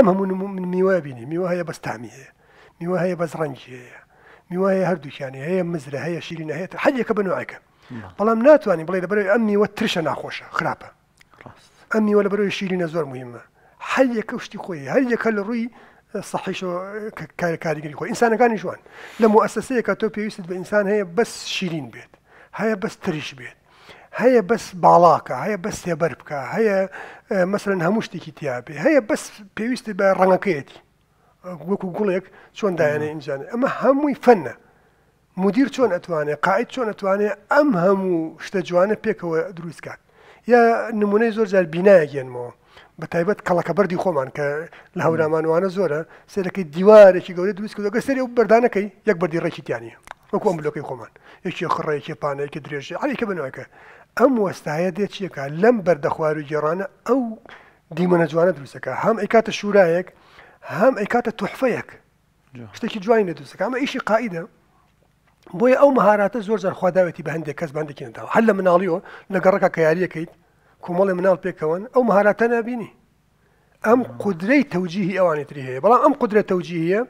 أما من من ميوا بینی میوە هي بەستامیەیە میوە هەیە هي ميوا هي هردوش يعني هي مزرة هي شیرین هي حەلەکە بنوعەکە بەڵام نعم. ناتوانانی بڵێ لەبەر ئەم میوە أمي وترش أنا ئەم خرابة لە بەرەوەی شیرینە زۆر مهمە حەلەکە شتی خۆی هەلەکە لە ڕووی صحیش صحي شو ئینسانەکانی جوان لە مؤسسەیە کە تۆ پێویست يسد بإنسان هي بس شيرين بيت هي بس ترش بيت هەیە بەس باڵاکە هەیە بەس تێبەر بکە هەیە مەسن هەموو شتێکی تیاابێ هەیە بەس پێویستی بە ڕەنگەکەیەتی وەکو گوڵێک چۆن دایانە ئینجانێ ئەمە هەمووی فەنە مدیر چۆن ئەتوانێت قاعد چۆن ئەتوانێت ئەم هەموو شتە جوانە پێکەوە دروستکات یا نمونەی زۆر جار بینایەگەنمەوە بە تایبەت کەڵەکە بەری خۆمان کە لە هەورامانوانە زۆرە سێرەکەی دیوارێکی گەورە دروست کردەکە سەری و بەردانەکەی یەک بەردی ڕێکیتیانە وەکو ئەم بلۆکی خۆمان یەکی خڕەیەکی پانەیەکی درێژی علیکە بنەوەکە ئەم وەستایە دێت چیەکە لەم بەردەخوار و گێڕانە ئەو دیمەنە جوانە دروستەکە هەم ئەیکاتە شورایەک هەم ئەیکاتە تحفەیەک شتێکی جوانی لە دروستەکە ئەمە ئیشی قائیدە بۆیە ئەو مهاراتە زۆر زار خواداوێتی بە هەندێک کەس بندێکێنەوە هەر لە مناڵیەوە لە گەڕەکە کە یاریەکەیت کۆمەڵی مناڵ پێکەوەن ئەو مهاراتە نبینی ئەم قدرەی تەوجیهی ئەوانی تری هەیە بەڵام ئەم قدرە تەوجیهە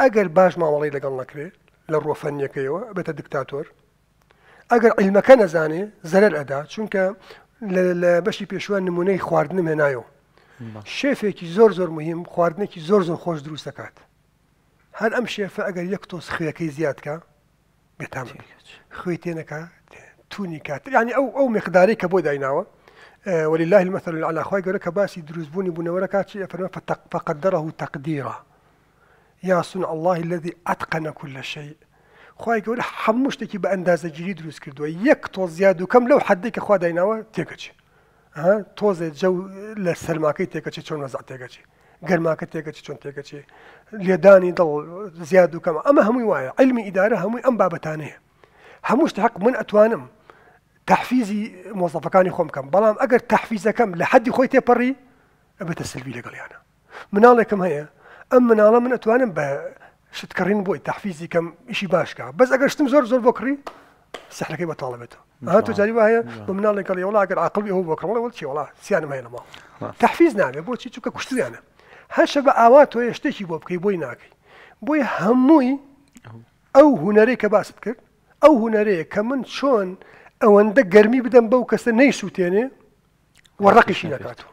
ئەگەر باش ماوەڵی لەگەڵ نەکرێت لە ڕۆفەنیەکەیەوە بيت الدكتاتور ئەگەر المكان زاني زەرەر ئەدا چونکە لە بيشوان نموني خواردن خواردنم هێنایەوە كي زور زور مهم خواردنێکی زۆر زور خۆش دروست دەکات هەر ئەم شێفە ئەگەر یەک خيا كي زیادکە بێتام خوێ تێنەکە تونی کاتر ینی ئەو ئەو ولله المثل على خوي قال كباسي دروز بوني بونورا وركات فقدره تقديرا يا صنع الله الذي أتقن كل شيء خواهي قول حموش تكي بأندازة جديد روز كردوا يك زياد وكم لو حد خويا دايناو دينا ها تو توز جو لسلماكي تيكتش چون وزع تيكتش گرماكي تيكتش چون تيكتش لداني دل زياد وكم أما هم وايا علم إدارة هم أم باب بابتانيه هموش تحق من أتوانم تحفيزي موظف موظفكاني خوم كم بلام أقر تحفيزة كم لحد خويا خويته بري أبتسل بي لقل يعني منالكم هي ئەم مناڵە من ئەتوانم بە شتکەڕین بۆی تەحفیزی کەم ئیشی باشکە بەس ئەگەشتم زۆر زۆر بۆ کڕی سەحەکەی بەتاڵە بێتەوە ها تو جاری وایە بە مناڵێک کەڵ وڵاگەر عقلبی هەوو بۆ کڕڵەوە چی وڵا سییانم هەیە لەماڵ تەحفیز نابێ بۆچی چووکە کوشتیانە هەشە بە ئاوا تۆ هێشتێکی بۆ بکەی بۆی ناکەی بۆی هەمووی ئەو هوەرەی کە باست کرد ئەو هوەرەیە کە من چۆن ئەوەندە گەرمی بدەم بەو کەسە نەیسووتێنێ وەڕقیشی نکاتەوە.